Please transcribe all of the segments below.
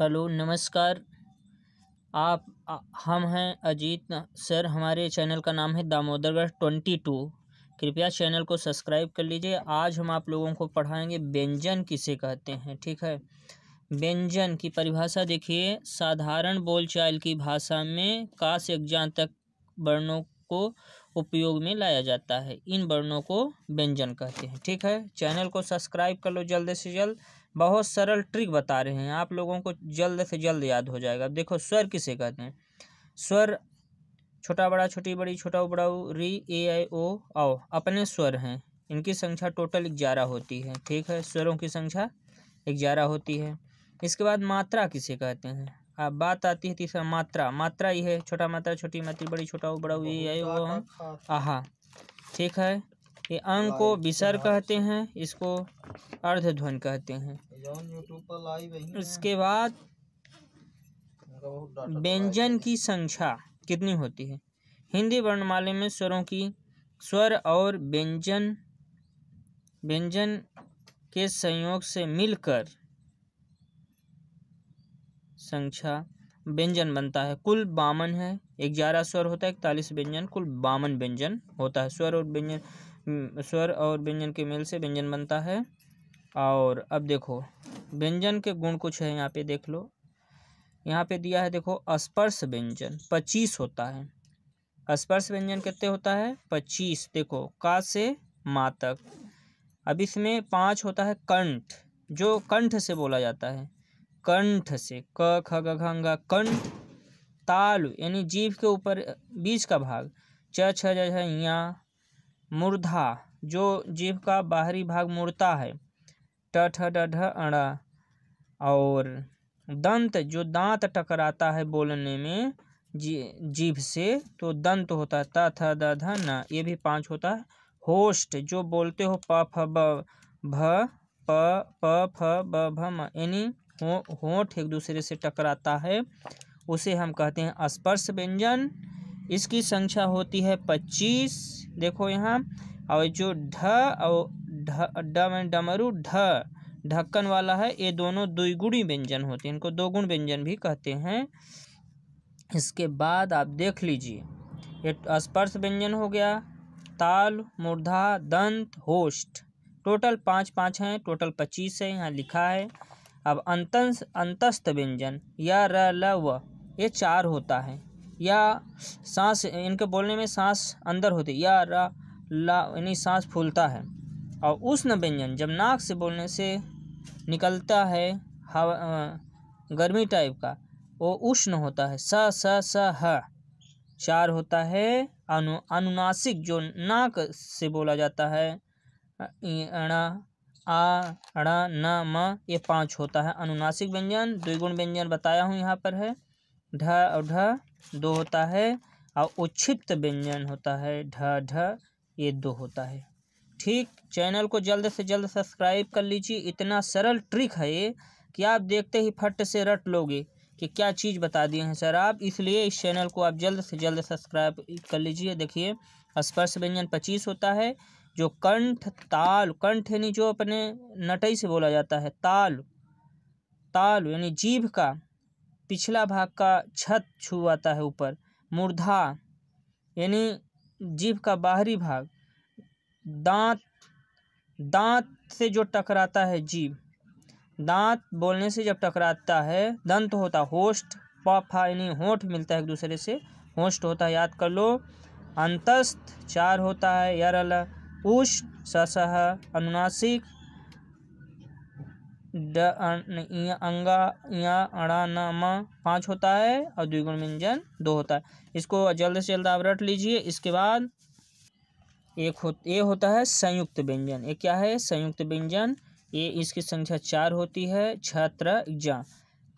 Hello नमस्कार आप हम हैं अजीत सर हमारे चैनल का नाम है दामोदरगढ़ ट्वेंटी टू कृपया चैनल को सब्सक्राइब कर लीजिए आज हम आप लोगों को पढ़ाएंगे व्यंजन किसे कहते हैं ठीक है व्यंजन की परिभाषा देखिए साधारण बोलचाल की भाषा में का से ज्ञान तक वर्णों को उपयोग में लाया जाता है इन वर्णों को व्यंजन कहते हैं ठीक है चैनल को सब्सक्राइब कर लो जल्द से जल्द बहुत सरल ट्रिक बता रहे हैं आप लोगों को जल्द से जल्द याद हो जाएगा अब देखो स्वर किसे कहते हैं स्वर छोटा बड़ा छोटी बड़ी छोटा बड़ाऊ री ए आई ओ आओ अपने स्वर हैं इनकी संख्या टोटल ग्यारह होती है ठीक है स्वरों की संख्या ग्यारह होती है इसके बाद मात्रा किसे कहते हैं अब हाँ, बात आती है तीसरा मात्रा मात्रा ये है छोटा मात्रा छोटी मात्रा बड़ी छोटा बड़ा ये है वो हम हाँ। आहा ठीक है ये अंग को विसर कहते हैं इसको अर्धध्वन कहते हैं इसके बाद व्यंजन की संख्या कितनी होती है हिंदी वर्णमाले में स्वरों की स्वर और व्यंजन व्यंजन के संयोग से मिलकर संख्या व्यंजन बनता है कुल बावन है ग्यारह स्वर होता है इकतालीस व्यंजन कुल बावन व्यंजन होता है स्वर और व्यंजन हम्म, स्वर और व्यंजन के मेल से व्यंजन बनता है और अब देखो व्यंजन के गुण कुछ है यहाँ पे देख लो यहाँ पे दिया है देखो स्पर्श व्यंजन पच्चीस होता है स्पर्श व्यंजन कितने होता है पच्चीस देखो का से मा तक अब इसमें पाँच होता है कंठ जो कंठ से बोला जाता है कंठ से क ख ग घ कंठ तालु यानी जीभ के ऊपर बीच का भाग च छ या मूर्धा जो जीभ का बाहरी भाग मूर्ता है ट ठ ड ढ अड़ा और दंत जो दांत टकराता है बोलने में जी जीभ से तो दंत होता है त थ द ध न ये भी पांच होता है होस्ट जो बोलते हो प फ ब भ प प फ ब भ म यानी हो, होठ एक दूसरे से टकराता है उसे हम कहते हैं स्पर्श व्यंजन इसकी संख्या होती है पच्चीस देखो यहाँ और जो ढ और डमरू ढ ढक्कन वाला है ये दोनों द्विगुणी व्यंजन होते हैं इनको दोगुण व्यंजन भी कहते हैं इसके बाद आप देख लीजिए ये स्पर्श व्यंजन हो गया ताल मूर्धा दंत होष्ट टोटल पाँच पाँच हैं टोटल पच्चीस है यहाँ लिखा है अब अंतंस अंतस्थ व्यंजन या र ल व ये चार होता है या सांस इनके बोलने में सांस अंदर होती है या र ला यानी सांस फूलता है और उष्ण व्यंजन जब नाक से बोलने से निकलता है हवा गर्मी टाइप का वो उष्ण होता है स स स ह चार होता है अनु अनुनासिक जो नाक से बोला जाता है आ ड़ा न म ये पाँच होता है अनुनासिक व्यंजन द्विगुण व्यंजन बताया हूँ यहाँ पर है ढ और ढ दो होता है और उच्छिप्त व्यंजन होता है ढ ढ ये दो होता है ठीक चैनल को जल्द से जल्द सब्सक्राइब कर लीजिए इतना सरल ट्रिक है ये कि आप देखते ही फट से रट लोगे कि क्या चीज़ बता दिए हैं सर आप इसलिए इस चैनल को आप जल्द से जल्द सब्सक्राइब कर लीजिए देखिए स्पर्श व्यंजन पच्चीस होता है जो कंठ ताल कंठ यानी जो अपने नटई से बोला जाता है ताल ताल यानी जीभ का पिछला भाग का छत छुआता है ऊपर मूर्धा यानी जीभ का बाहरी भाग दांत दांत से जो टकराता है जीभ दांत बोलने से जब टकराता है दंत होता होस्ट पाफा यानी होठ मिलता है एक दूसरे से होस्ट होता है याद कर लो अंतस्थ चार होता है यार अला पुष्ट ससह अनुनासिक अंगा या अड़ानामा पाँच होता है और द्विगुण व्यंजन दो होता है इसको जल्द से जल्द आप रट लीजिए इसके बाद एक हो ये होता है संयुक्त व्यंजन ये क्या है संयुक्त व्यंजन ये इसकी संख्या चार होती है छत्र ज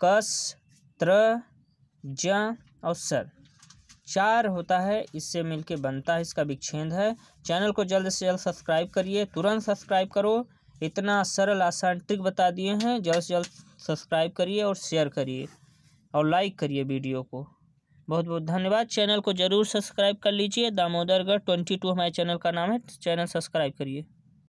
कस त्र ज और सर चार होता है इससे मिलके बनता है इसका विच्छेद है चैनल को जल्द से जल्द सब्सक्राइब करिए तुरंत सब्सक्राइब करो इतना सरल आसान ट्रिक बता दिए हैं जल्द से जल्द सब्सक्राइब करिए और शेयर करिए और लाइक करिए वीडियो को बहुत बहुत धन्यवाद चैनल को जरूर सब्सक्राइब कर लीजिए दामोदरगढ़ ट्वेंटी टू हमारे चैनल का नाम है चैनल सब्सक्राइब करिए